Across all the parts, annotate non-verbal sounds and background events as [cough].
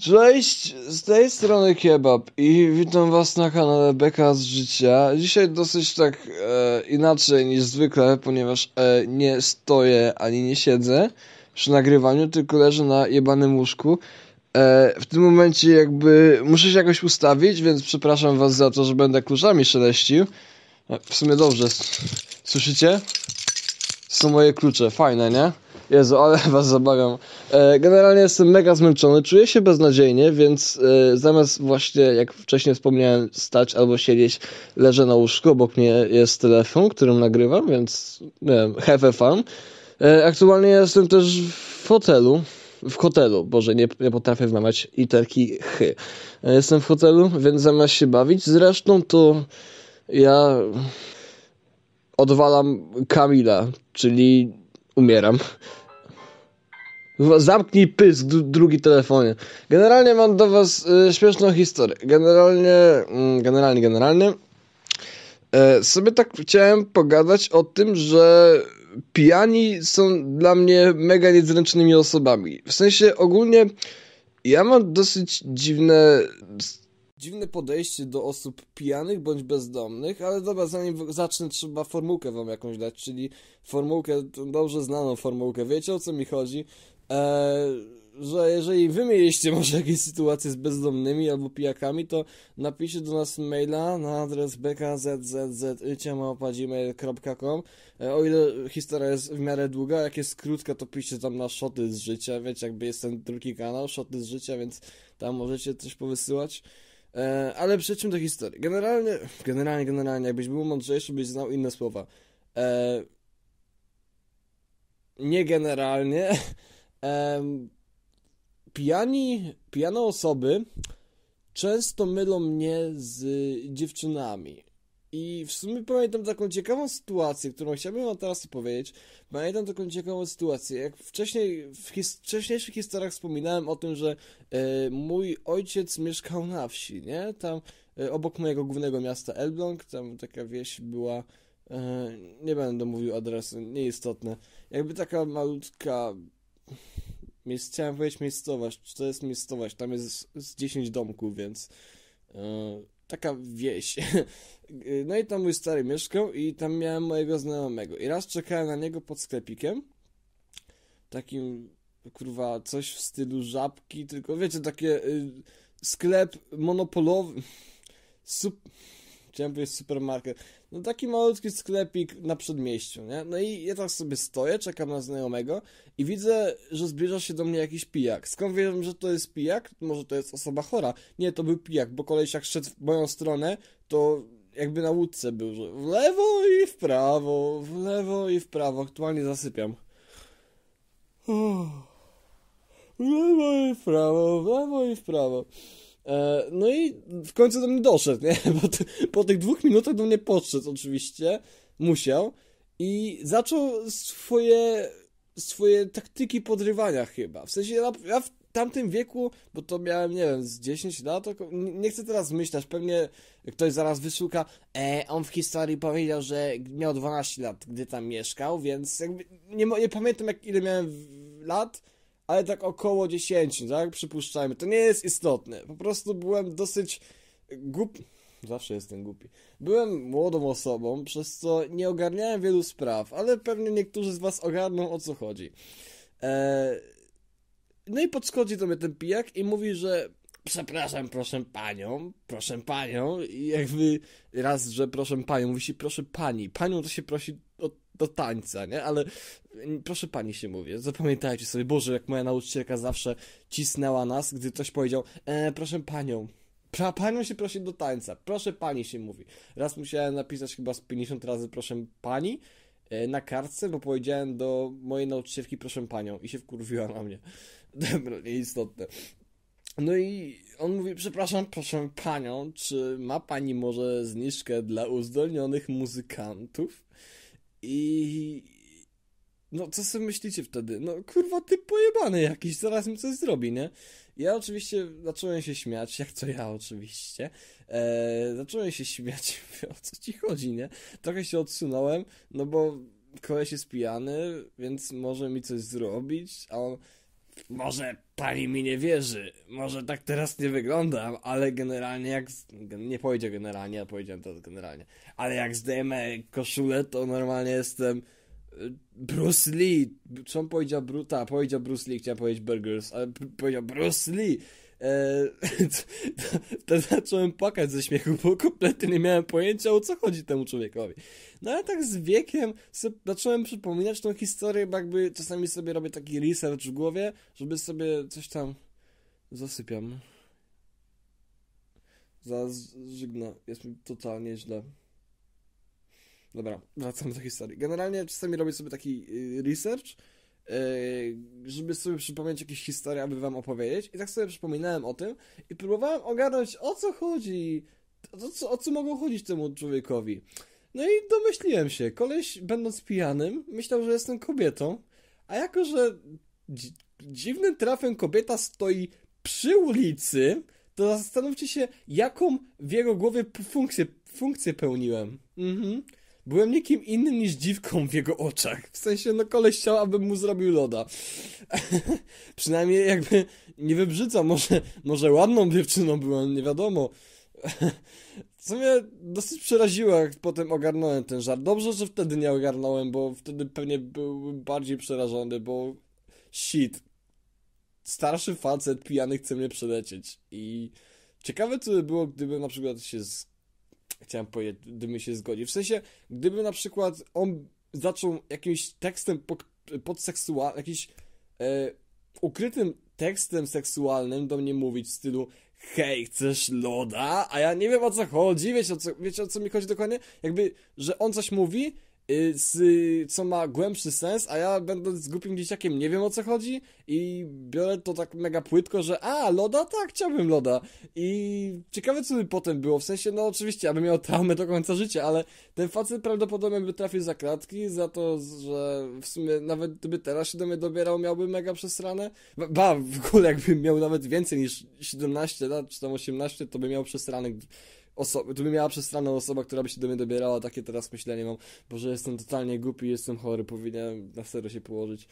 Cześć, z tej strony Kebab i witam was na kanale Beka z Życia. Dzisiaj dosyć tak e, inaczej niż zwykle, ponieważ e, nie stoję ani nie siedzę przy nagrywaniu, tylko leżę na jebanym łóżku. E, w tym momencie jakby muszę się jakoś ustawić, więc przepraszam was za to, że będę kluczami szeleścił. E, w sumie dobrze, słyszycie? Są moje klucze, fajne, nie? Jezu, ale [laughs] was zabawiam. E, generalnie jestem mega zmęczony, czuję się beznadziejnie, więc e, zamiast właśnie, jak wcześniej wspomniałem, stać albo siedzieć, leżę na łóżku, obok mnie jest telefon, którym nagrywam, więc nie wiem, have fun. E, aktualnie jestem też w hotelu, w hotelu, Boże, nie, nie potrafię wymawiać literki H. Jestem w hotelu, więc zamiast się bawić, zresztą to ja odwalam Kamila, czyli umieram. Zamknij pysk, drugi telefonie. Generalnie mam do was y, śmieszną historię. Generalnie, mm, generalnie, generalnie. E, sobie tak chciałem pogadać o tym, że pijani są dla mnie mega niezręcznymi osobami. W sensie ogólnie ja mam dosyć dziwne Dziwne podejście do osób pijanych bądź bezdomnych, ale dobra, zanim zacznę, trzeba formułkę wam jakąś dać, czyli formułkę, dobrze znaną formułkę. Wiecie o co mi chodzi? Eee że jeżeli wy mieliście może jakieś sytuacje z bezdomnymi albo pijakami, to napiszcie do nas maila na adres bkzzzycia.gmail.com e, O ile historia jest w miarę długa, jak jest krótka, to piszcie tam na szoty z życia, wiecie, jakby jest ten drugi kanał, szoty z życia, więc tam możecie coś powysyłać. E, ale przejdźmy do historii. Generalnie, generalnie, generalnie, jakbyś był mądrzejszy, byś znał inne słowa. E, nie generalnie. [laughs] E, pijani, pijane osoby często mylą mnie z dziewczynami. I w sumie pamiętam taką ciekawą sytuację, którą chciałbym wam teraz opowiedzieć. Pamiętam taką ciekawą sytuację. Jak wcześniej, w his wcześniejszych historiach wspominałem o tym, że e, mój ojciec mieszkał na wsi, nie? Tam e, obok mojego głównego miasta Elbląg, tam taka wieś była... E, nie będę mówił adresu, nieistotne. Jakby taka malutka... Miejsc, chciałem powiedzieć miejscowość, czy to jest miejscowość, tam jest z, z 10 domków, więc... E, taka wieś. [laughs] No i tam mój stary mieszkał i tam miałem mojego znajomego. I raz czekałem na niego pod sklepikiem, takim, kurwa, coś w stylu żabki, tylko wiecie, takie y, sklep monopolowy, [laughs] sup... chciałem powiedzieć supermarket, no taki malutki sklepik na przedmieściu, nie? No i ja tak sobie stoję, czekam na znajomego i widzę, że zbliża się do mnie jakiś pijak. Skąd wiem, że to jest pijak? Może to jest osoba chora. Nie, to był pijak, bo koleś jak szedł w moją stronę, to jakby na łódce był, że w lewo i w prawo, w lewo i w prawo. Aktualnie zasypiam. W lewo i w prawo, w lewo i w prawo. E, no i w końcu do mnie doszedł, nie? Po, [laughs] po tych dwóch minutach do mnie podszedł oczywiście, musiał i zaczął swoje, swoje taktyki podrywania chyba. W sensie ja, ja w tamtym wieku, bo to miałem, nie wiem, z 10 lat, nie chcę teraz myśleć, pewnie ktoś zaraz wysłucha, e, on w historii powiedział, że miał 12 lat, gdy tam mieszkał, więc jakby nie, nie pamiętam jak ile miałem lat, ale tak około 10, tak? Przypuszczajmy. To nie jest istotne. Po prostu byłem dosyć głupi. Zawsze jestem głupi. Byłem młodą osobą, przez co nie ogarniałem wielu spraw, ale pewnie niektórzy z was ogarną o co chodzi. Eee... No i podchodzi do mnie ten pijak i mówi, że przepraszam, proszę panią, proszę panią i jakby raz, że proszę panią, mówi się proszę pani, panią to się prosi o, do tańca, nie, ale mm, proszę pani się mówię, zapamiętajcie sobie, Boże, jak moja nauczycielka zawsze cisnęła nas, gdy ktoś powiedział, e, proszę panią, pra, panią się prosi do tańca, proszę pani się mówi, raz musiałem napisać chyba z 50 razy proszę pani, e, na kartce, bo powiedziałem do mojej nauczycielki proszę panią i się wkurwiła na mnie. [laughs] Dobra, nieistotne. No i on mówi, przepraszam, proszę panią, czy ma pani może zniżkę dla uzdolnionych muzykantów? I... No, co sobie myślicie wtedy? No, kurwa, ty pojebany jakiś, zaraz mi coś zrobi, nie? Ja oczywiście zacząłem się śmiać, jak to ja oczywiście. Eee, zacząłem się śmiać, [laughs] o co ci chodzi, nie? Trochę się odsunąłem, no bo koleś jest pijany, więc może mi coś zrobić, a on może pani mi nie wierzy, może tak teraz nie wyglądam, ale generalnie jak. Nie powiedział generalnie, ja powiedziałem to generalnie. Ale jak zdejmę koszulę, to normalnie jestem. Y, Bruce Lee. Co on powiedział? Bruta, powiedział Bruce Lee, chciałem powiedzieć Burgers, ale powiedział Bruce Lee te [laughs] zacząłem płakać ze śmiechu, bo kompletnie nie miałem pojęcia o co chodzi temu człowiekowi. No ale tak z wiekiem zacząłem przypominać tą historię, bo jakby czasami sobie robię taki research w głowie, żeby sobie coś tam zasypiam. Zaraz jest mi totalnie źle. Dobra, wracamy do historii. Generalnie czasami robię sobie taki y, research E, żeby sobie przypomnieć jakieś historie, aby wam opowiedzieć. I tak sobie przypominałem o tym i próbowałem ogarnąć, o co chodzi, o co, o co mogło chodzić temu człowiekowi. No i domyśliłem się, koleś będąc pijanym, myślał, że jestem kobietą, a jako, że dziwnym trafem kobieta stoi przy ulicy, to zastanówcie się, jaką w jego głowie funkcję, funkcję pełniłem. Mhm. Byłem nikim innym niż dziwką w jego oczach. W sensie, no koleś chciał, abym mu zrobił loda. [laughs] Przynajmniej jakby nie wybrzyca, może, może ładną dziewczyną byłem, nie wiadomo. Co [laughs] mnie dosyć przeraziło, jak potem ogarnąłem ten żart. Dobrze, że wtedy nie ogarnąłem, bo wtedy pewnie byłbym bardziej przerażony, bo shit. Starszy facet pijany chce mnie przelecieć i ciekawe co by było, gdyby na przykład się chciałem powiedzieć, gdybym się zgodził. W sensie, gdyby na przykład on zaczął jakimś tekstem pod, podseksualnym, jakimś e, ukrytym tekstem seksualnym do mnie mówić w stylu hej, chcesz loda? A ja nie wiem o co chodzi, wiecie o co, wiecie, o co mi chodzi dokładnie? Jakby, że on coś mówi Y, z, co ma głębszy sens, a ja będąc głupim dzieciakiem nie wiem o co chodzi i biorę to tak mega płytko, że a, loda? Tak, chciałbym loda. I ciekawe co by potem było, w sensie, no oczywiście, aby miał traumę do końca życia, ale ten facet prawdopodobnie by trafił za kratki, za to, że w sumie nawet gdyby teraz się do mnie dobierał, miałby mega przesrane. Ba, ba w ogóle jakbym miał nawet więcej niż 17 lat, czy tam 18, to by miał przesrane osoba, to miała przestranną osoba, która by się do mnie dobierała, takie teraz myślenie mam, bo że jestem totalnie głupi, jestem chory, powinienem na serio się położyć.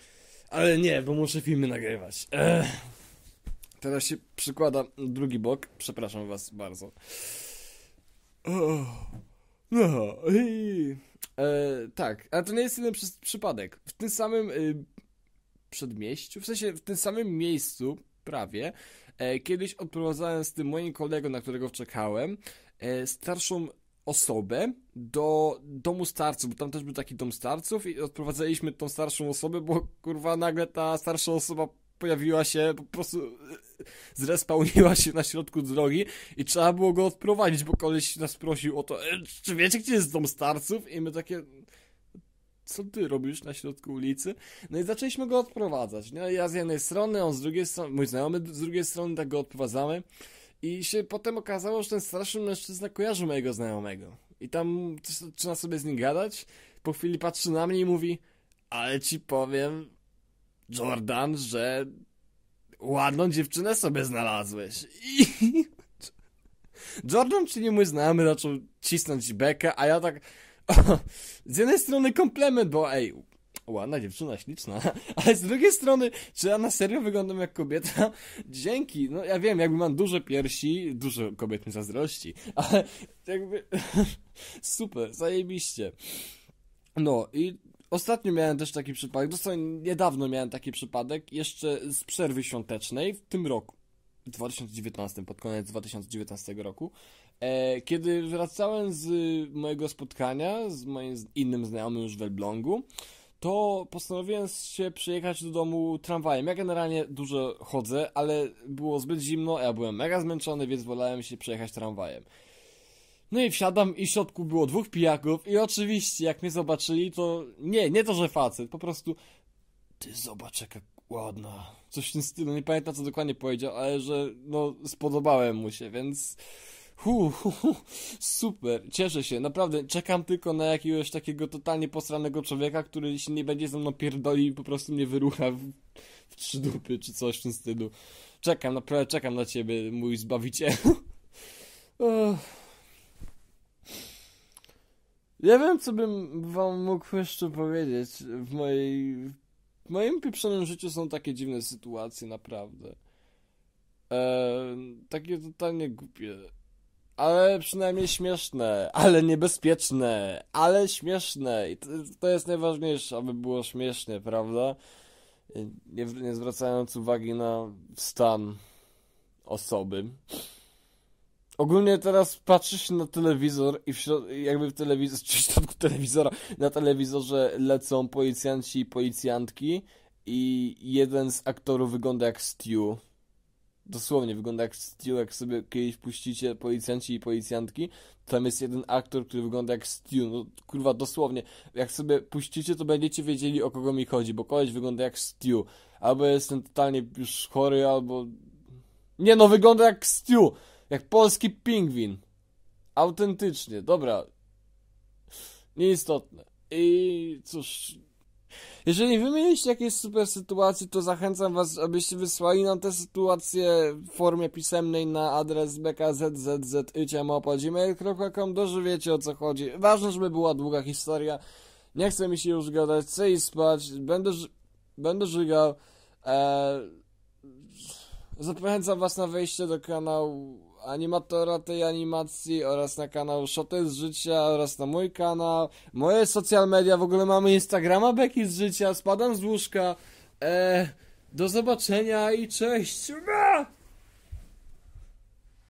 Ale nie, bo muszę filmy nagrywać. Ech. Teraz się przykłada drugi bok, przepraszam was bardzo. Oh. No i... E, tak, ale to nie jest jeden przypadek. W tym samym y, przedmieściu, w sensie w tym samym miejscu prawie, e, kiedyś odprowadzałem z tym moim kolegą, na którego czekałem, E, starszą osobę do domu starców, bo tam też był taki dom starców i odprowadzaliśmy tą starszą osobę, bo kurwa nagle ta starsza osoba pojawiła się, po prostu e, zrespałniła się na środku drogi i trzeba było go odprowadzić, bo koleś nas prosił o to, e, czy wiecie gdzie jest dom starców? I my takie, co ty robisz na środku ulicy? No i zaczęliśmy go odprowadzać, nie? Ja z jednej strony, on z drugiej strony, mój znajomy z drugiej strony, tak go odprowadzamy. I się potem okazało, że ten starszy mężczyzna kojarzy mojego znajomego. I tam zaczyna sobie z nim gadać. Po chwili patrzy na mnie i mówi: Ale ci powiem, Jordan, że ładną dziewczynę sobie znalazłeś. I. Jordan, czyli mój znajomy, zaczął cisnąć bekę, a ja tak. [laughs] z jednej strony komplement, bo ej, ładna dziewczyna, śliczna, [laughs] ale z drugiej strony, czy ja na serio wyglądam jak kobieta? Dzięki, no ja wiem, jakby mam duże piersi, dużo kobiet mi zazdrości, [laughs] ale jakby [laughs] super, zajebiście. No i ostatnio miałem też taki przypadek, dosłownie niedawno miałem taki przypadek, jeszcze z przerwy świątecznej w tym roku. W 2019, pod koniec 2019 roku, e, kiedy wracałem z mojego spotkania z moim innym znajomym już w Elblągu, to postanowiłem się przyjechać do domu tramwajem. Ja generalnie dużo chodzę, ale było zbyt zimno, ja byłem mega zmęczony, więc wolałem się przejechać tramwajem. No i wsiadam i w środku było dwóch pijaków i oczywiście jak mnie zobaczyli to nie, nie to, że facet, po prostu ty zobacz jaka ładna, coś w tym stylu, nie pamiętam co dokładnie powiedział, ale że no spodobałem mu się, więc Hu, hu, hu, super, cieszę się, naprawdę czekam tylko na jakiegoś takiego totalnie posranego człowieka, który jeśli nie będzie ze mną pierdoli i po prostu mnie wyrucha w, w trzy dupy czy coś w tym stylu. Czekam, naprawdę czekam na ciebie, mój zbawiciel. [laughs] Ja wiem, co bym wam mógł jeszcze powiedzieć. W, mojej, w moim pieprzonym życiu są takie dziwne sytuacje, naprawdę. Eee, takie totalnie głupie ale przynajmniej śmieszne, ale niebezpieczne, ale śmieszne. I to, to jest najważniejsze, aby było śmiesznie, prawda? Nie, nie zwracając uwagi na stan osoby. Ogólnie teraz patrzysz na telewizor i w jakby w telewizor, [laughs] czy w środku telewizora, na telewizorze lecą policjanci i policjantki i jeden z aktorów wygląda jak Stew dosłownie wygląda jak Steel, jak sobie kiedyś puścicie policjanci i policjantki, tam jest jeden aktor, który wygląda jak Steel, no kurwa dosłownie, jak sobie puścicie, to będziecie wiedzieli o kogo mi chodzi, bo koleś wygląda jak Steel, albo jestem totalnie już chory, albo... Nie no, wygląda jak Steel, jak polski pingwin, autentycznie, dobra, nieistotne. I cóż, jeżeli wymieniliście jakieś super sytuacje, to zachęcam was, abyście wysłali nam te sytuacje w formie pisemnej na adres Dobrze wiecie, o co chodzi. Ważne, żeby była długa historia. Nie chcę mi się już gadać, chcę iść spać, będę, będę żygał. Eee, was na wejście do kanału animatora tej animacji oraz na kanał Shoty z życia oraz na mój kanał, moje social media, w ogóle mamy Instagrama Beki z życia, spadam z łóżka, eee, do zobaczenia i cześć!